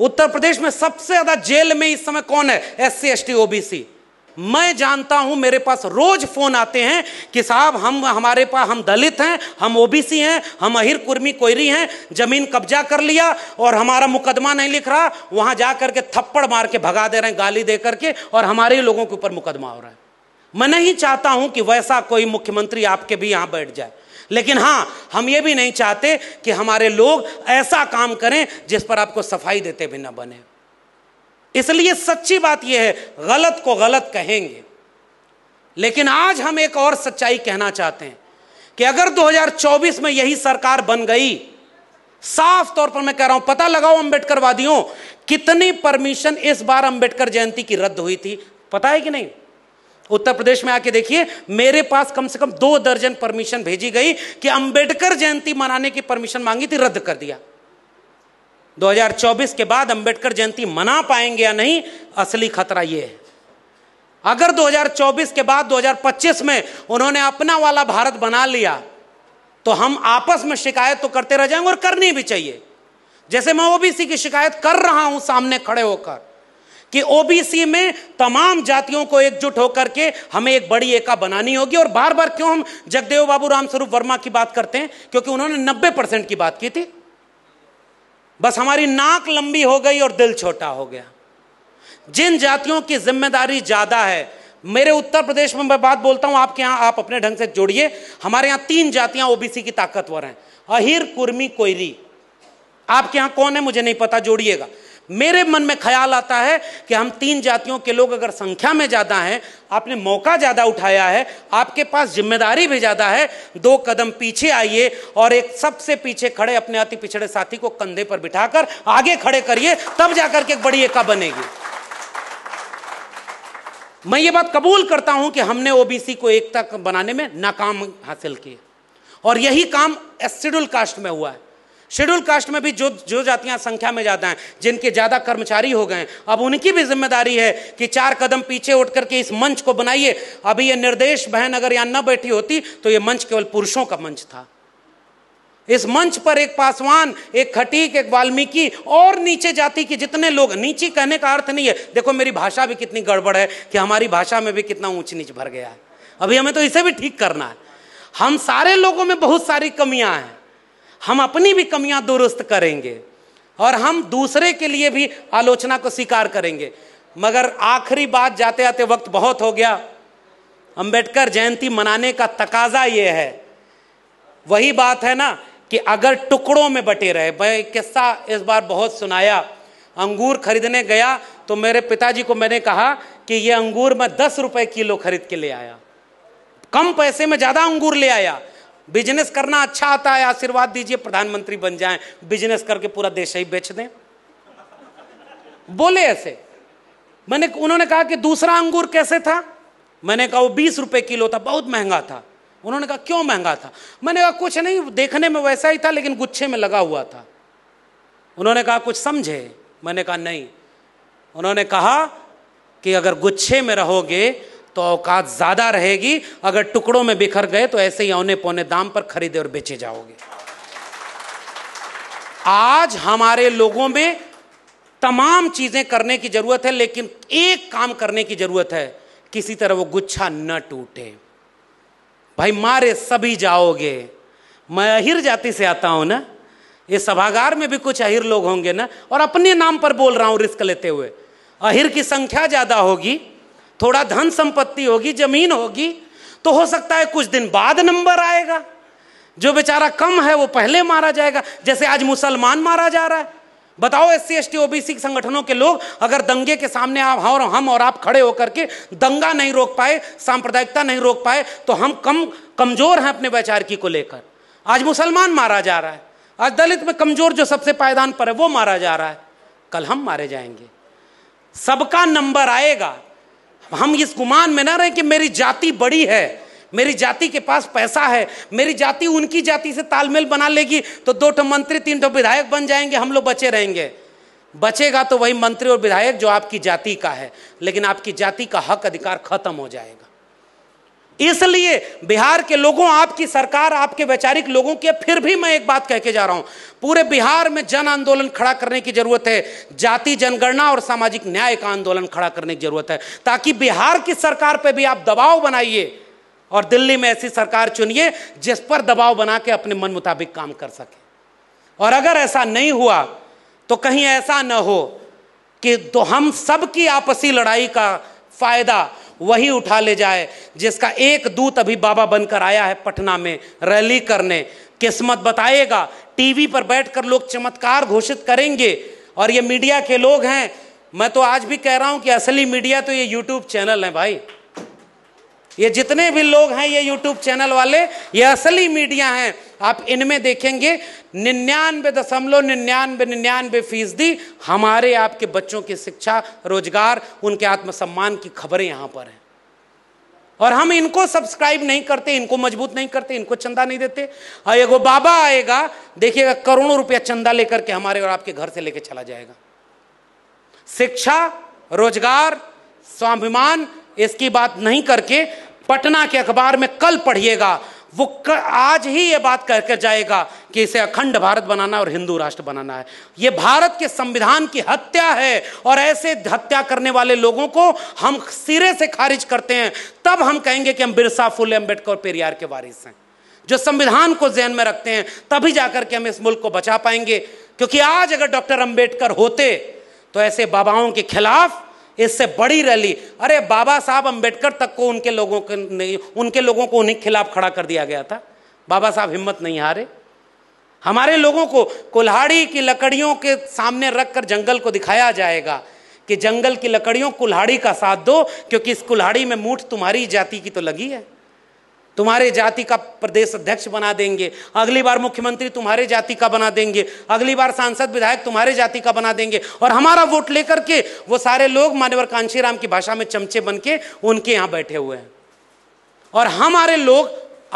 उत्तर प्रदेश में सबसे ज्यादा जेल में इस समय कौन है S C S T OBC मैं जानता हूं मेरे पास रोज फोन आते हैं कि साहब हम हमारे पास हम दलित हैं हम ओबीसी हैं हम अहिर कुर्मी कोयरी हैं जमीन कब्जा कर लिया और हमारा मुकदमा नहीं लिख रहा वहां जा करके थप्पड़ मार के भगा दे रहे हैं गाली दे करके और हमारे लोगों के ऊपर मुकदमा हो रहा है मैं नहीं चाहता हूं कि वैसा कोई मुख्यमंत्री आपके भी यहां बैठ जाए लेकिन हाँ हम ये भी नहीं चाहते कि हमारे लोग ऐसा काम करें जिस पर आपको सफाई देते भी ना बने इसलिए सच्ची बात यह है गलत को गलत कहेंगे लेकिन आज हम एक और सच्चाई कहना चाहते हैं कि अगर 2024 में यही सरकार बन गई साफ तौर पर मैं कह रहा हूं पता लगाओ अंबेडकर वादियों कितनी परमिशन इस बार अंबेडकर जयंती की रद्द हुई थी पता है कि नहीं उत्तर प्रदेश में आके देखिए मेरे पास कम से कम दो दर्जन परमिशन भेजी गई कि अंबेडकर जयंती मनाने की परमिशन मांगी थी रद्द कर दिया 2024 के बाद अंबेडकर जयंती मना पाएंगे या नहीं असली खतरा ये है अगर 2024 के बाद 2025 में उन्होंने अपना वाला भारत बना लिया तो हम आपस में शिकायत तो करते रह जाएंगे और करनी भी चाहिए जैसे मैं ओबीसी की शिकायत कर रहा हूं सामने खड़े होकर कि ओबीसी में तमाम जातियों को एकजुट होकर के हमें एक बड़ी एका बनानी होगी और बार बार क्यों हम जगदेव बाबू रामस्वरूप वर्मा की बात करते हैं क्योंकि उन्होंने नब्बे परसेंट की बात की थी बस हमारी नाक लंबी हो गई और दिल छोटा हो गया जिन जातियों की जिम्मेदारी ज़्यादा है मेरे उत्तर प्रदेश में मैं बात बोलता हूं आपके यहां आप अपने ढंग से जोड़िए हमारे यहां तीन जातियां ओबीसी की ताकतवर हैं अहिर कुर्मी कोयरी आपके यहां कौन है मुझे नहीं पता जोड़िएगा मेरे मन में ख्याल आता है कि हम तीन जातियों के लोग अगर संख्या में ज़्यादा हैं आपने मौका ज़्यादा उठाया है आपके पास जिम्मेदारी भी ज़्यादा है दो कदम पीछे आइए और एक सबसे पीछे खड़े अपने अति पिछड़े साथी को कंधे पर बिठाकर आगे खड़े करिए तब जाकर के एक बड़ी एका बनेगी मैं ये बात कबूल करता हूं कि हमने ओबीसी को एकता बनाने में नाकाम हासिल की और यही काम शेड्यूल कास्ट में हुआ है शेड्यूल कास्ट में भी जो जो जातियां संख्या में ज़्यादा हैं जिनके ज़्यादा कर्मचारी हो गए अब उनकी भी जिम्मेदारी है कि चार कदम पीछे उठ करके इस मंच को बनाइए अभी ये निर्देश बहन अगर यहाँ न बैठी होती तो ये मंच केवल पुरुषों का मंच था इस मंच पर एक पासवान एक खटीक एक वाल्मीकि और नीचे जाति के जितने लोग नीचे कहने का अर्थ नहीं है देखो मेरी भाषा भी कितनी गड़बड़ है कि हमारी भाषा में भी कितना ऊंच नीच भर गया है अभी हमें तो इसे भी ठीक करना है हम सारे लोगों में बहुत सारी कमियां हैं हम अपनी भी कमियां दुरुस्त करेंगे और हम दूसरे के लिए भी आलोचना को स्वीकार करेंगे मगर आखिरी बात जाते आते वक्त बहुत हो गया अंबेडकर जयंती मनाने का तकाजा ये है वही बात है ना कि अगर टुकड़ों में बटे रहे भाई किस्सा इस बार बहुत सुनाया अंगूर खरीदने गया तो मेरे पिताजी को मैंने कहा कि ये अंगूर मैं दस रुपए किलो खरीद के ले आया कम पैसे में ज़्यादा अंगूर ले आया बिजनेस करना अच्छा आता है आशीर्वाद दीजिए प्रधानमंत्री बन जाएं बिजनेस करके पूरा देश ही बेच दें बोले ऐसे मैंने उन्होंने कहा कि दूसरा अंगूर कैसे था मैंने कहा वो बीस रुपए किलो था बहुत महंगा था उन्होंने कहा क्यों महंगा था मैंने कहा कुछ नहीं देखने में वैसा ही था लेकिन गुच्छे में लगा हुआ था उन्होंने कहा कुछ समझे मैंने कहा नहीं उन्होंने कहा कि अगर गुच्छे में रहोगे तो औकात ज़्यादा रहेगी अगर टुकड़ों में बिखर गए तो ऐसे ही औने पौने दाम पर खरीदे और बेचे जाओगे आज हमारे लोगों में तमाम चीज़ें करने की ज़रूरत है लेकिन एक काम करने की ज़रूरत है किसी तरह वो गुच्छा न टूटे भाई मारे सभी जाओगे मैं अहिर जाति से आता हूं ना ये सभागार में भी कुछ अहिर लोग होंगे ना और अपने नाम पर बोल रहा हूं रिस्क लेते हुए अहिर की संख्या ज़्यादा होगी थोड़ा धन संपत्ति होगी जमीन होगी तो हो सकता है कुछ दिन बाद नंबर आएगा जो बेचारा कम है वो पहले मारा जाएगा जैसे आज मुसलमान मारा जा रहा है बताओ S C S T OBC संगठनों के लोग अगर दंगे के सामने आप हाँ और हम और आप खड़े होकर के दंगा नहीं रोक पाए सांप्रदायिकता नहीं रोक पाए तो हम कम कमजोर हैं अपने वैचारिकी को लेकर आज मुसलमान मारा जा रहा है आज दलित में कमजोर जो सबसे पायदान पर है वो मारा जा रहा है कल हम मारे जाएंगे सबका नंबर आएगा हम इस गुमान में ना रहे कि मेरी जाति बड़ी है मेरी जाति के पास पैसा है मेरी जाति उनकी जाति से तालमेल बना लेगी तो दो ठो मंत्री तीन ठो विधायक बन जाएंगे हम लोग बचे रहेंगे बचेगा तो वही मंत्री और विधायक जो आपकी जाति का है लेकिन आपकी जाति का हक अधिकार खत्म हो जाएगा इसलिए बिहार के लोगों आपकी सरकार आपके वैचारिक लोगों की फिर भी मैं एक बात कहकर जा रहा हूं पूरे बिहार में जन आंदोलन खड़ा करने की जरूरत है जाति जनगणना और सामाजिक न्याय का आंदोलन खड़ा करने की जरूरत है ताकि बिहार की सरकार पर भी आप दबाव बनाइए और दिल्ली में ऐसी सरकार चुनिए जिस पर दबाव बना के अपने मन मुताबिक काम कर सके और अगर ऐसा नहीं हुआ तो कहीं ऐसा न हो कि तो हम सबकी आपसी लड़ाई का फायदा वही उठा ले जाए जिसका एक दूत अभी बाबा बनकर आया है पटना में रैली करने किस्मत बताएगा टीवी पर बैठकर लोग चमत्कार घोषित करेंगे और ये मीडिया के लोग हैं मैं तो आज भी कह रहा हूं कि असली मीडिया तो ये यूट्यूब चैनल है भाई ये जितने भी लोग हैं ये यूट्यूब चैनल वाले ये असली मीडिया हैं आप इनमें देखेंगे निन्यानवे दशमलव निन्यानवे निन्यानवे फीसदी हमारे आपके बच्चों की शिक्षा रोजगार उनके आत्मसम्मान की खबरें यहां पर हैं और हम इनको सब्सक्राइब नहीं करते इनको मजबूत नहीं करते इनको चंदा नहीं देते और हाँ, एगो बाबा आएगा देखिएगा करोड़ों रुपया चंदा लेकर के हमारे और आपके घर से लेकर चला जाएगा शिक्षा रोजगार स्वाभिमान इसकी बात नहीं करके पटना के अखबार में कल पढ़िएगा वो कर, आज ही ये बात कर जाएगा कि इसे अखंड भारत बनाना और हिंदू राष्ट्र बनाना है ये भारत के संविधान की हत्या है और ऐसे हत्या करने वाले लोगों को हम सिरे से खारिज करते हैं तब हम कहेंगे कि हम बिरसा फुले अम्बेडकर पेरियार के वारिस हैं जो संविधान को जहन में रखते हैं तभी जाकर के हम इस मुल्क को बचा पाएंगे क्योंकि आज अगर डॉक्टर अम्बेडकर होते तो ऐसे बाबाओं के खिलाफ इससे बड़ी रैली अरे बाबा साहब अंबेडकर तक को उनके लोगों के उनके लोगों को उन्हीं के खिलाफ खड़ा कर दिया गया था बाबा साहब हिम्मत नहीं हारे हमारे लोगों को कुल्हाड़ी की लकड़ियों के सामने रखकर जंगल को दिखाया जाएगा कि जंगल की लकड़ियों कुल्हाड़ी का साथ दो क्योंकि इस कुल्हाड़ी में मूठ तुम्हारी जाति की तो लगी है तुम्हारे जाति का प्रदेश अध्यक्ष बना देंगे अगली बार मुख्यमंत्री तुम्हारे जाति का बना देंगे अगली बार सांसद विधायक तुम्हारे जाति का बना देंगे और हमारा वोट लेकर के वो सारे लोग मान्यवर कांशी की भाषा में चमचे बन के उनके यहां बैठे हुए हैं और हमारे लोग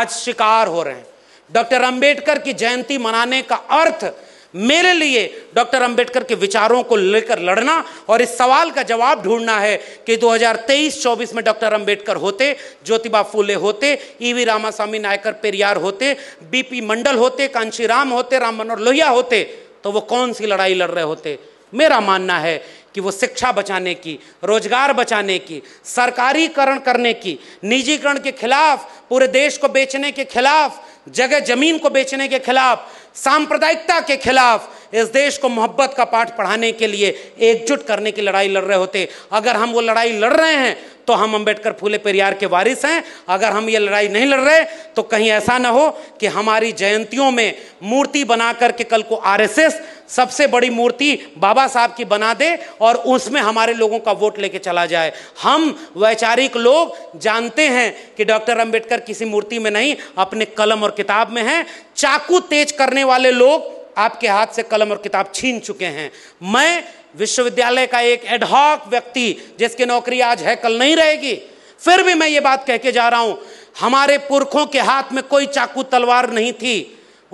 आज शिकार हो रहे हैं डॉक्टर अंबेडकर की जयंती मनाने का अर्थ मेरे लिए डॉक्टर अंबेडकर के विचारों को लेकर लड़ना और इस सवाल का जवाब ढूंढना है कि 2023-24 में डॉक्टर अंबेडकर होते ज्योतिबा फूले होते ई वी रामास्वामी नायकर पेरियार होते बीपी मंडल होते कांशी राम होते राम मनोहर लोहिया होते तो वो कौन सी लड़ाई लड़ रहे होते मेरा मानना है कि वो शिक्षा बचाने की रोजगार बचाने की सरकारीकरण करने की निजीकरण के खिलाफ पूरे देश को बेचने के खिलाफ जगह जमीन को बेचने के खिलाफ सांप्रदायिकता के खिलाफ इस देश को मोहब्बत का पाठ पढ़ाने के लिए एकजुट करने की लड़ाई लड़ रहे होते अगर हम वो लड़ाई लड़ रहे हैं तो हम अंबेडकर फूले पेरियार के वारिस हैं अगर हम ये लड़ाई नहीं लड़ रहे तो कहीं ऐसा ना हो कि हमारी जयंतियों में मूर्ति बना करके कल को आरएसएस सबसे बड़ी मूर्ति बाबा साहब की बना दे और उसमें हमारे लोगों का वोट लेके चला जाए हम वैचारिक लोग जानते हैं कि डॉक्टर अंबेडकर किसी मूर्ति में नहीं अपने कलम और किताब में हैं चाकू तेज करने वाले लोग आपके हाथ से कलम और किताब छीन चुके हैं मैं विश्वविद्यालय का एक एडहॉक व्यक्ति जिसकी नौकरी आज है कल नहीं रहेगी फिर भी मैं ये बात कह के जा रहा हूं हमारे पुरखों के हाथ में कोई चाकू तलवार नहीं थी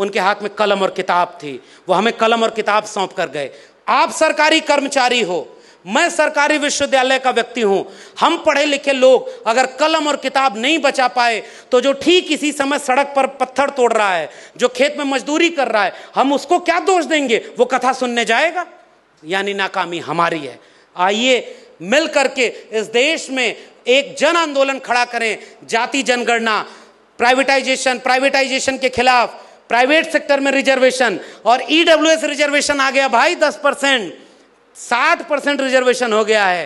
उनके हाथ में कलम और किताब थी वो हमें कलम और किताब सौंप कर गए आप सरकारी कर्मचारी हो मैं सरकारी विश्वविद्यालय का व्यक्ति हूं हम पढ़े लिखे लोग अगर कलम और किताब नहीं बचा पाए तो जो ठीक इसी समय सड़क पर पत्थर तोड़ रहा है जो खेत में मजदूरी कर रहा है हम उसको क्या दोष देंगे वो कथा सुनने जाएगा यानी नाकामी हमारी है आइए मिल करके इस देश में एक जन आंदोलन खड़ा करें जाति जनगणना प्राइवेटाइजेशन प्राइवेटाइजेशन के खिलाफ प्राइवेट सेक्टर में रिजर्वेशन और ईडब्ल्यूएस e रिजर्वेशन आ गया भाई दस परसेंट साठ परसेंट रिजर्वेशन हो गया है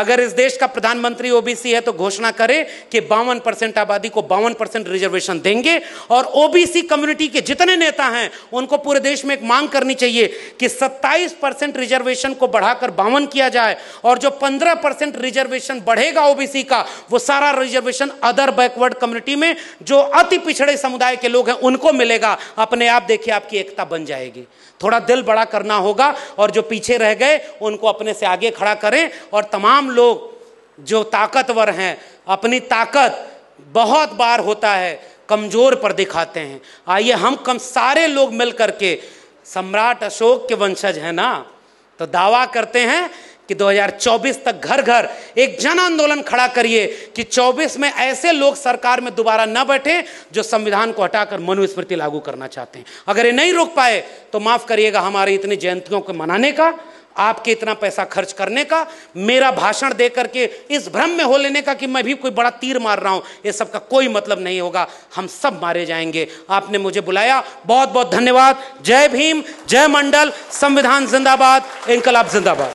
अगर इस देश का प्रधानमंत्री ओबीसी है तो घोषणा करे कि बावन परसेंट आबादी को बावन परसेंट रिजर्वेशन देंगे और ओबीसी कम्युनिटी के जितने नेता हैं उनको पूरे देश में एक मांग करनी चाहिए कि 27 परसेंट रिजर्वेशन को बढ़ाकर बावन किया जाए और जो 15 परसेंट रिजर्वेशन बढ़ेगा ओबीसी का वो सारा रिजर्वेशन अदर बैकवर्ड कम्युनिटी में जो अति पिछड़े समुदाय के लोग हैं उनको मिलेगा अपने आप देखिए आपकी एकता बन जाएगी थोड़ा दिल बड़ा करना होगा और जो पीछे रह गए उनको अपने से आगे खड़ा करें और तमाम तमाम लोग जो ताकतवर हैं अपनी ताकत बहुत बार होता है कमज़ोर पर दिखाते हैं आइए हम कम सारे लोग मिल करके सम्राट अशोक के वंशज हैं ना तो दावा करते हैं कि 2024 तक घर घर एक जन आंदोलन खड़ा करिए कि 24 में ऐसे लोग सरकार में दोबारा न बैठे जो संविधान को हटाकर मनुस्मृति लागू करना चाहते हैं अगर ये नहीं रोक पाए तो माफ़ करिएगा हमारी इतनी जयंतियों को मनाने का आपके इतना पैसा खर्च करने का मेरा भाषण दे करके इस भ्रम में हो लेने का कि मैं भी कोई बड़ा तीर मार रहा हूं ये सब का कोई मतलब नहीं होगा हम सब मारे जाएंगे आपने मुझे बुलाया बहुत बहुत धन्यवाद जय भीम जय मंडल संविधान जिंदाबाद इनकलाब जिंदाबाद